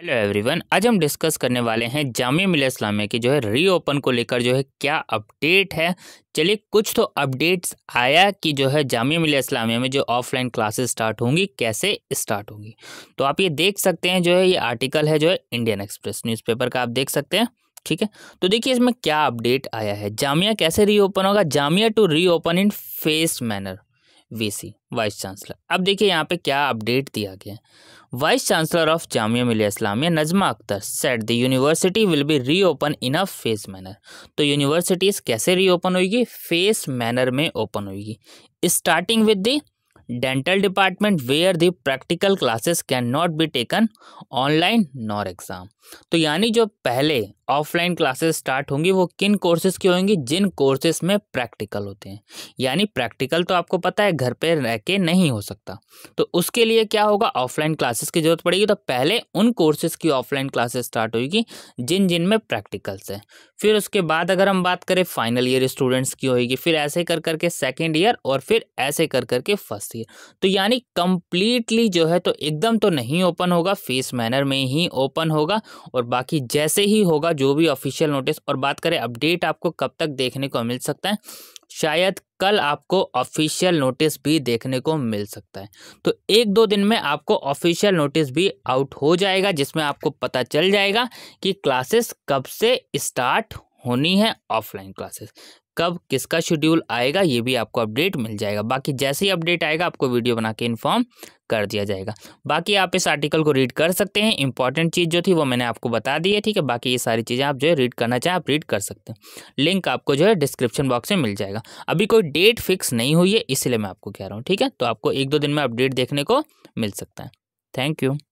hello everyone आज हम discuss करने वाले हैं जामिया मिलिया इस्लामिया की जो है रीओपन को लेकर जो है क्या अपडेट है चलिए कुछ तो अपडेट्स आया कि जो है जामिया मिलिया इस्लामिया में जो ऑफलाइन क्लासेस स्टार्ट होंगी कैसे स्टार्ट होंगी तो आप ये देख सकते हैं जो है ये आर्टिकल है जो है इंडियन एक्सप्रेस न्यूज़पेपर का आप देख सकते हैं ठीक है तो देखिए इसमें क्या अपडेट आया है जामिया कैसे रीओपन होगा Jamia to reopen in phase manner VC vice chancellor अब देखिए यहाँ पे क्या अपडेट दिया गया है vice chancellor of Jamia Millia Islamia Najma Akhtar said the university will be reopen in a phase manner तो यूनिवर्सिटीज़ कैसे रीओपन होगी फेस मैनर में ओपन होगी starting with the dental department where the practical classes can not be taken online nor exam तो यानी जो पहले offline classes start होंगी वो किन कोर्सेज की होंगी जिन कोर्सेज में प्रैक्टिकल होते हैं यानी प्रैक्टिकल तो आपको पता है घर पे रह के नहीं हो सकता तो उसके लिए क्या होगा ऑफलाइन क्लासेस की जरूरत पड़ेगी तो पहले उन कोर्सेज की ऑफलाइन क्लासेस स्टार्ट होगी जिन जिन में प्रैक्टिकल्स हैं फिर उसके बाद अगर हम बात करें फाइनल ईयर स्टूडेंट्स की होगी फिर ऐसे कर करके सेकेंड ईयर और फिर ऐसे कर करके फर्स्ट जाती है तो यानी कंप्लीटली जो है तो एकदम तो नहीं ओपन होगा फेस मैनर में ही ओपन होगा और बाकी जैसे ही होगा जो भी ऑफिशियल नोटिस और बात करें अपडेट आपको कब तक देखने को मिल सकता है शायद कल आपको ऑफिशियल नोटिस भी देखने को मिल सकता है तो एक दो दिन में आपको ऑफिशियल नोटिस भी आउट हो जाएगा जिसमें आपको पता चल जाएगा कि क्लासेस कब से स्टार्ट होनी है ऑफलाइन क्लासेस कब किसका शेड्यूल आएगा ये भी आपको अपडेट मिल जाएगा बाकी जैसे ही अपडेट आएगा आपको वीडियो बना के इन्फॉर्म कर दिया जाएगा बाकी आप इस आर्टिकल को रीड कर सकते हैं इंपॉर्टेंट चीज़ जो थी वो मैंने आपको बता दी है ठीक है बाकी ये सारी चीज़ें आप जो है रीड करना चाहें आप रीड कर सकते हैं लिंक आपको जो है डिस्क्रिप्शन बॉक्स में मिल जाएगा अभी कोई डेट फिक्स नहीं हुई है इसलिए मैं आपको कह रहा हूँ ठीक है तो आपको एक दो दिन में अपडेट देखने को मिल सकता है थैंक यू